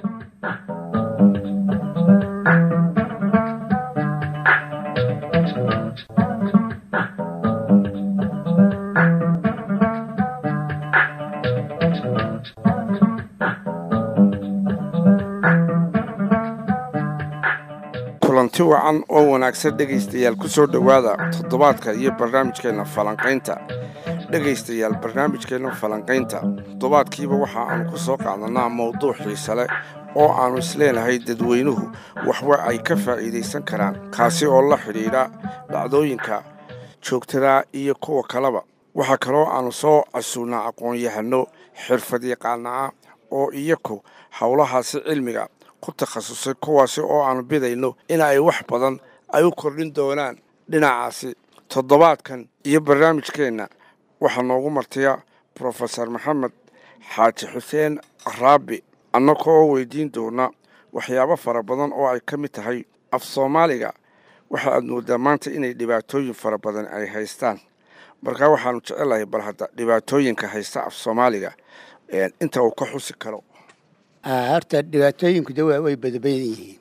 Thank you. inti wacan oo wanaagsan dhegaystayaal ku soo dhowaada toddobaadka iyo barnaamijkeenna falanqaynta dhegaystayaal barnaamijkeenna falanqaynta toddobaadkiiba waxa aanu ku soo qaadannaa mawduuc xiise leh oo aanu isleenahay dadweynuhu waxba ay ka faa'iidaysan karaan kaasi oo la xidhiidha dhacdooyinka joogtadaa iyo kuwa kaleba waxaa kaloo aannu soo casuunaa aqoon-yahanno xirfadyaqaana ah oo iyaku howlahaasi cilmiga ku takhasusay kuwaasi oo aanu bidayno in ay wax badan ay u kordhin doonaan dhinacaasi toddobaadkan iyo barnaamijkeenna waxaa noogu martaya brofesor maxamed xaaji xuseen raabi annaka oo weydiin doona waxyaabo fara badan oo ay ka mid tahay af soomaaliga waxa aad moodaa maanta inay dhibaatooyin fara badan ay haystaan markaa waxaanu jecelahay bal hadda dhibaatooyinka haysta af soomaaliga inta uu ka xusi karo Ah, horta dhibaatooyinku de way badabadan yihiin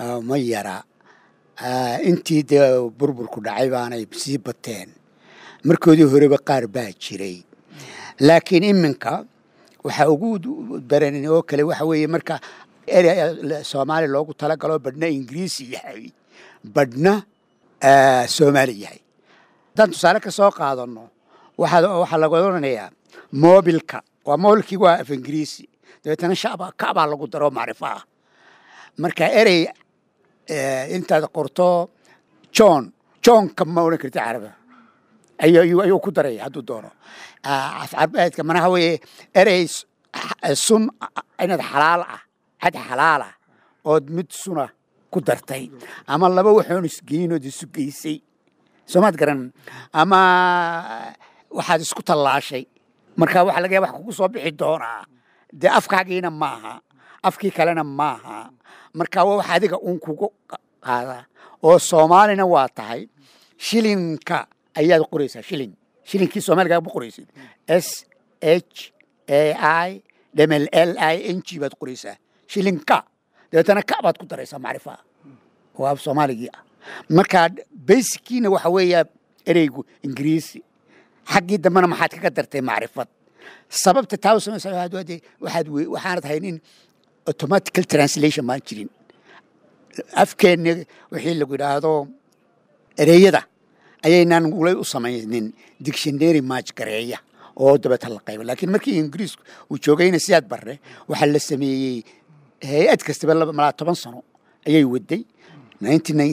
ah, ma yara ah, intii dee burburku dhacay baanay sii bateen markoodii horeba qaar baa jiray laakiin iminka waxaa ugu daran oo kale waxa weeye marka erya soomaaliya loogu talagalo badhna ingiriisi yahay badhna soomaali yahay haddaan tusaale ka soo qaadanno waxaa laga odhanayaa moobilka waa moolkii waa af ingiriisi dabeetana shaba kabaa lagu daro macrifo ah marka erey eh, intaad qorto john johnka ma oran karti carabiga ayuu ku daray haduu doono ah, afcarbeedka manaha weeye erey ah, sun ah, inaad xalaal ah cad xalaal ah ood mid suna ku dartay ama laba waxoon isgeynood isu geysay soo maad garan ama waxaad isku tallaashay marka waxaa laga ya wax kugu soo bixi doonaa dee afkaagiina maaha afkii kalena maaha marka wax adiga uun kugu qaada oo soomaalina waa tahay shilinka ayaad qoreysaa shilin shilinkii soomaaligaabu qoraysid s h a i dml l i n g baad qoreysaa shilinka dabeetana ka baad ku daraysaa macrifa oo af soomaaligii ah markaa baysikiina waxa weeyaa ereygu ingiriisi xaggii dambena maxaad kaga dartay macrifad sababta taa u samaysa waxaad waxaanad haynin automatical translation maan jirin afkeenna wixii lagu yidhaahdo ereyada ayaynaan ulay u samaynin dictionary match gareeya oo dabeta la qaybo laakiin markii ingiriisku uu joogayna sidaad barre waxaa la sameeyey hay-ad kastaba malaa toban sano ayay waday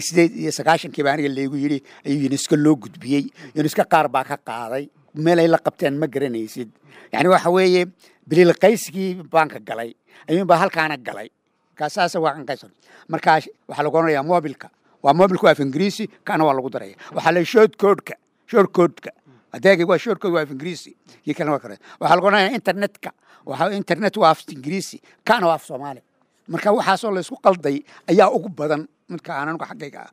sideed iyo sagaashankii baa aniga laygu yidhi ayuu yunesko loo gudbiyey yunesko qaar baa ka qaaday meel la qabteen ma garanaysid yani waxa weeye bililqaysigii baanka galay ayuunbaa halkaana galay kasaasa waa qankaysan markaa waxaa lagu oranayaa mobilka waa mobilka af ingiriisi kana waa lagu daraya waxaa la shoodkoodhka shoorkoodhka adeegay waa shoorkood waa af ingiriisi kii kalena waa kare waxaa lagu oranayaa internetka waxaa internet waa af ingiriisi kana waa af soomaali marka waxaasoo laysku qalday ayaa ugu badan midka aananku xaggayga ah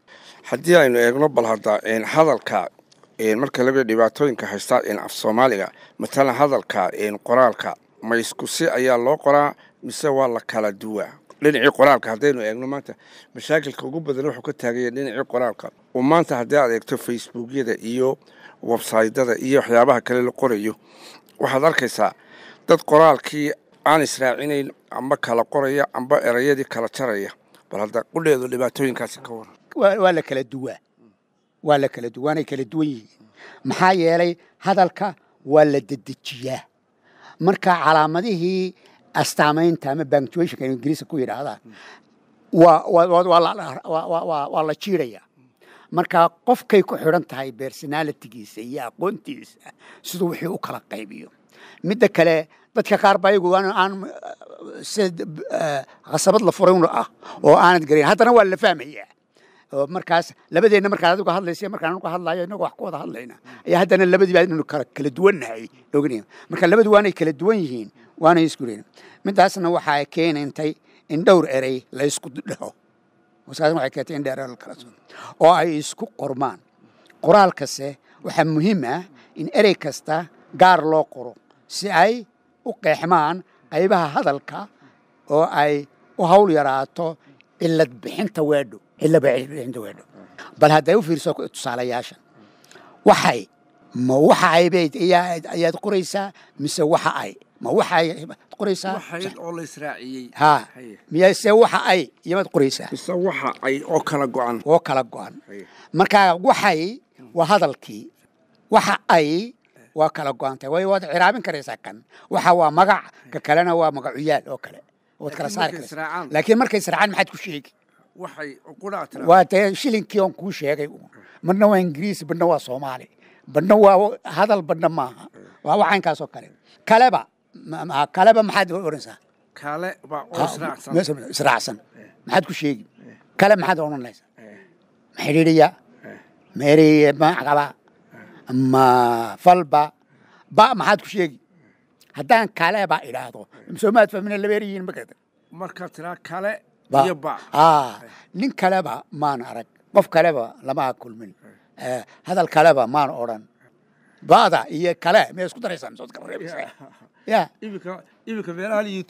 haddii aynu eegno bal hadda hadalka marka laga dhibaatooyinka haystaa in af soomaaliga matalan hadalka qoraalka ma iskusi ayaa loo qoraa mise waa la kala duwaa dhinacii qoraalka haddaynu eegno maanta mashaakilka ugu badan wuxuu ka taaganya dhinacii qoraalka oo maanta haddii aad eegto facebookyada iyo websaydada iyo waxyaabaha kale la qorayo waxaad arkaysaa dad qoraalkii aan israacinayn amba kala qoraya amba erayadii kala jaraya bal hadda qudheedu dhibaatooyinkaasi ka waran waa la kala duwaa waa la kala duwaanay kala duwan yihiin maxaa yeelay hadalka waa la dedejiyaa marka calaamadihii astaamaynta ama banctuationka ingiriiska ku yidhaahdaa waa la jiiraya marka qofkay ku xidhan tahay bersonalitigiisa iyo aqoontiisa siduu wixii u kala qaybiyo midda kale dadka qaar ba ayagu aan sida khasabad eh, la furay ah oo aanad garayn haddana waa la fahmayaa markaas labadeena markaa adigu hadlaysa markaan anugu hadlaayo inagoo wax ka wada hadlayna ayaa haddana labadii baa inaynu kala duwannahay ognaya marka labadu waanay kala duwan yihiin waanay isku leyn midaasna waxaa keenantay in dhowr erey la ysku dhaho wasaasna waxay keentay in dheer erey kala soo oo ay isku qormaan qoraalkase waxaa muhiim ah in erey kasta gaar loo qoro si ay u qeexmaan qaybaha hadalka oo ay u hawl yaraato cillad bixinta weedho bal hadday u fiirso tusaalayaashan waxay ma waxa ayaad qoraysaa mise waxa ay ma waxay qoraysaa oo la israaciyey ha mise waxa ay yamaad qoraysaa mise waxa ay oo kala go'an oo marka waxay waa hadalkii waxa ay waa kala go'antay way waad ciraabin karaysaa kan waxa waa magac ka kalena waa magacuyaal oo kale waad kala saari karaysaa laakiin markay israacaan maxaad ku sheegi waa dee shilinkii on kuu sheegay midna waa ingiriisi midna waa soomaali midna waa hadal midna maaha waa waxaynkaasoo kale kaleba kaleba maxaad oranaysaa israacsan eh. maxaad ku sheegi eh. kale maxaad oranaysaa eh. maxidhiidhiya meereye macqaba ma falba ba maxaad ku sheegi haddaan kaleba idhaahdo soomaad fahmin labeeriyiin ma garta marka tiraa kale Ah, nin kaleba maan arag qof kaleba lamaha kulmin eh, hadal kaleba maan odran bada iyo kale miyaa isku daraysaa ya iminka meelahan iyo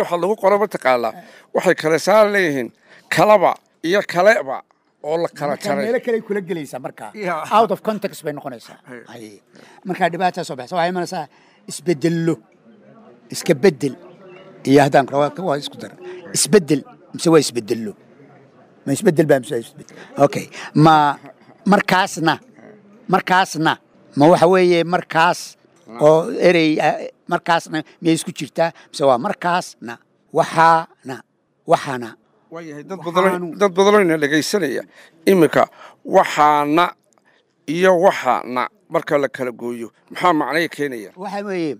waxaa lagu qoro mataqaanaa waxay kale saar leeyihiin kalaba iyo kaleba oo la kala jaray meelo kale kula gelaysaa markaa out of context bay noqonaysaa markaa dhibaataa soo baxsa waxay imanaysaa isbedello iska bedel iyo haddaan waa isku dar isbedel mise waa isbedelno ma isbedel baa mise okay ma markaasna markaasna ma waxa weeye markaas oo erey markaasna miyay isku jirtaa mise waa markaasna waxaana waxaana waayahay dad badanoyna dhegaysanaya iminka waxaana iyo waxaana marka la kala gooyo maxaa macnaya keenaya waxa weeye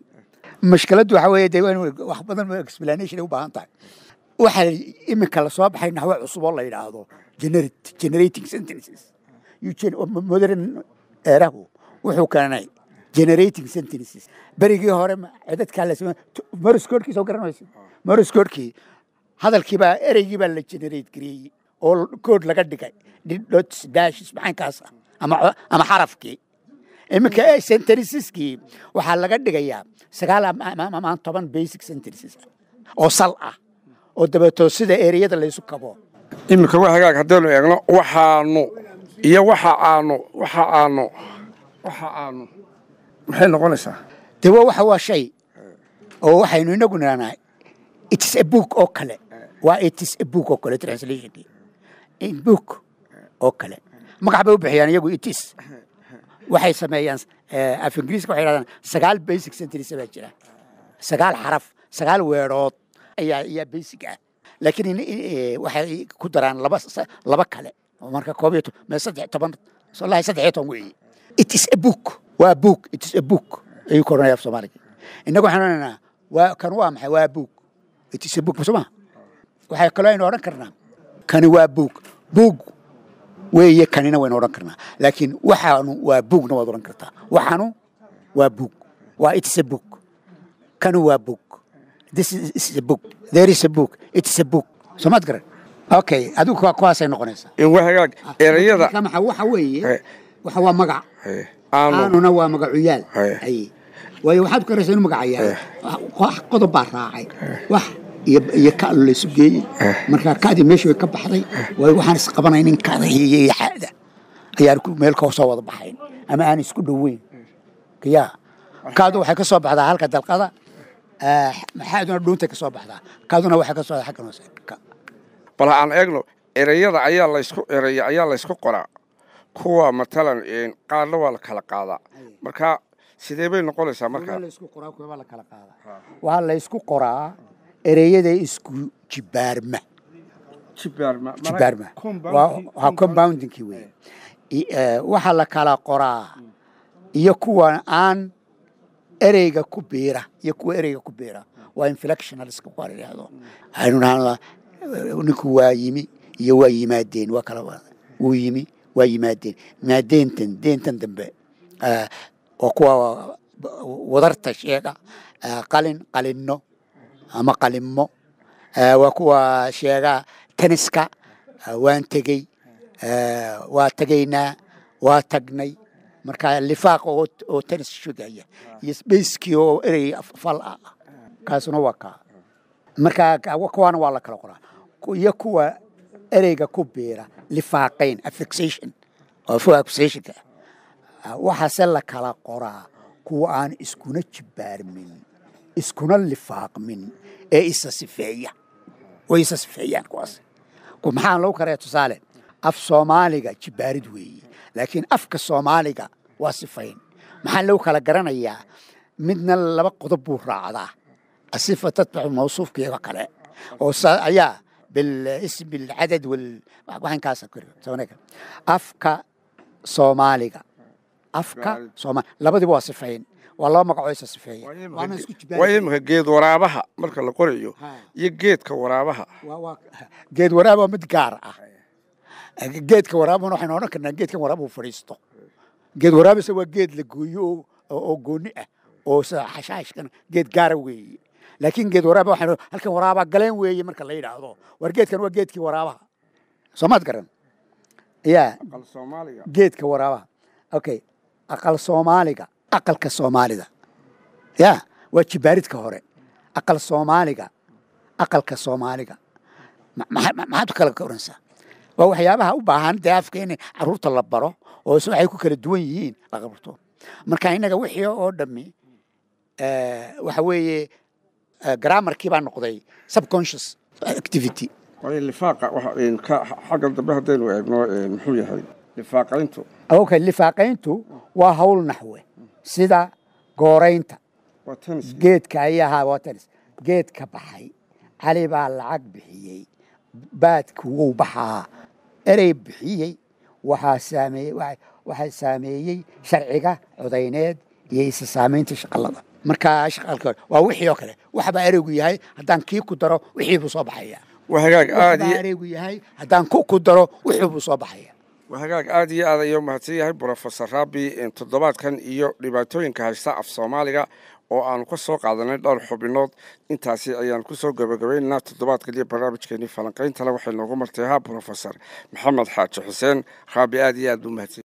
mashkiladdu waxa weeye dee wax badan explanation ay u baahan tahay waxaa iminka lasoo baxay naxwo cusub oo la yidhaahdo generating sentences modern erahu wuxuu keenay generating sentences berigii hore cedadkaa la morskoorkii soo garanaysa morskoorkii hadalkiibaa ereygiibaa la generate gareeyey oo kood laga dhigay didhots dashes maxankaas ama ama xarafkii iminka sentenceski waxaa laga dhigayaa sagaal ama toban basic sentences oo sal ah oo sida ereyada laysu kabo iminka waxagaag haddaynu eegno waxaanu iyo waxa aanu waxa aanu waxa aanu maxay noqonaysaa dawo waxa waa shay oo waxaynu inagu naanahay itis abuk oo kale waa itis abuk oo kale translationkii buk oo kale magac bay u bixiyaan iyagu itis waxay sameeyaan eh, af ingiriiska waxay yidhahdaan sagaal basic sentences baa jira sagaal xaraf sagaal weerood ayaa basig ah laakiin eh, waxay ku daraan laba kale marka koob iyo toban saddex toban wallahi saddex iyo toban weeye it is a book waa book it is a book ayuu koranaya af soomaaliga innagu waxaan odhanaynaa waa kan waa maxay waa book it is a book sooma waxay kaloo aynu odhan karnaa kani waa book book weeye kanina waynu odhan karnaa laakiin waxaanu waa bookna waad odhan kartaa waxaanu waa book waa it is a book kani waa book this is a book there is a book it a book soomaad garan okay adigu kuwa kuwaasay noqonaysaa in waxagaa ah, erayada kamaxa waxa weeye waxa waa magac aanuna waa magacuyaal ay waayo waxaad karaysaa inuu magacayaa wax qodob baa raacay wax iyo kal laysu geeyey markaa kadii meesha way ka baxday waayo waxaan isqabanaynin kadahiiyo xaada ayaan meel kasoo wada baxayn ama aan isku dhoweyn yaa kaadu waxay ka soo baxdaa halka dalqada maxaaduna dhuunta kasoo baxdaa kaduna waxay ka socdaa xaggan hoose bal aan eegno ereyada ayaa laysku ereeya ayaa laysku qoraa kuwa matalan qaarna waa la kala qaadaa marka sidee bay noqonaysaa marka waxaa laysku qoraa ereyada isku jibaarma jibaarma waa compoundingkii weye waxaa la kala qoraa iyo kuwa aan ereyga ku biira iyo kuwa ereyga ku biira waa inflectionalska waa la yidhaahdo ninku waa yimi iyo waa yimaadeen waa kala wuu yimi waa yimaadeen maadeyntan deentan dambe waa kuwa wadarta sheega qalin qalinno ama qalinmo waa kuwa sheega taniska waan tegey waa tegaynaa waa tagnay markaa lifaaq oo tanis shugaya iyo ah. sbacekii oo erey fal ah kaasuna waa kaa markaa kuwaana waa la kala qoraa iyo kuwa ereyga ku biira lifaaqayn affixation oo affixationka ah, waxaase la kala qoraa kuwa aan iskuna jibaarmin iskuna lifaaqmin ee isa sifeeya way isa sifeeyaan kuwaas maxaa lagu karaya tusaale af soomaaliga jibaarid weeye laakiin afka soomaaliga waa sifayn maxaa loo kala garanayaa midna laba qodob buu raacdaa asifa tatbaxu mawsuufka iyago kale oo ayaa bilsm bilcadad waxinkaasa afka soomaaliga afka sooma waa sifayn waa laba magacoysa sifeeye waa imika geed waraabaha marka la qorayo iyo geedka waraabaha geed waraaba mid gaar ah geedka waraabana waxaynu odhan karnaa geedkan waraabuu fadhiisto geed waraabisa waa geed la gooyo oo gooni ah oo xashaashkan geed gaara ah weeye laakiin geed waraab waxaynu halkan waraabaa galeen weeye marka la yidhaahdo war geedkan waa geedkii waraabaha soomaad garan yaa geedka waraabaha okay aqal soomaaliga aqalka soomaalida yaa waa jibaaridka hore aqal soomaaliga aqalka soomaaliga maxaad kala oransaa waa waxyaabaha u baahan dee afka in caruurta la baro oo isna waxay ku kala duwan yihiin la barto marka innaga wixii oo dhammi eh, waxa weeye eh, graamarkii baa noqday subconscious activity lifaaqa eh, xagga dambe haddaynu eegno muxuu yahay lifaaqayntu okay lifaaqayntu waa hawl naxwe sida gooraynta geedka ayaa ahaa waa tenis geedka baxay cali baa lacag bixiyey baadku wou baxaa erey bixiyey waxaa saameeyey sharciga codayneed iyo isa saamaynta shaqalada markaa shaqalka waa wixii oo kale waxbaa ereygu yahay haddaan kii ku daro wixii buu soo baxaya ereygu yahay haddaan ku ku daro wixii buu soo baxaya waa aada iyo aad ayuu mahadsan yahay brofesor rabi toddobaadkan iyo dhibaatooyinka haysta af soomaaliga oo aanu ka soo qaadanay dhowr xubinood intaasi ayaan kusoo gabagabaynaynaa toddobaadkaliyo barnaamijkeenii falanqayntale waxay noogu martay haa brofesor maxamed xaaji xuseen raabi aad iyo aad buu mahadsan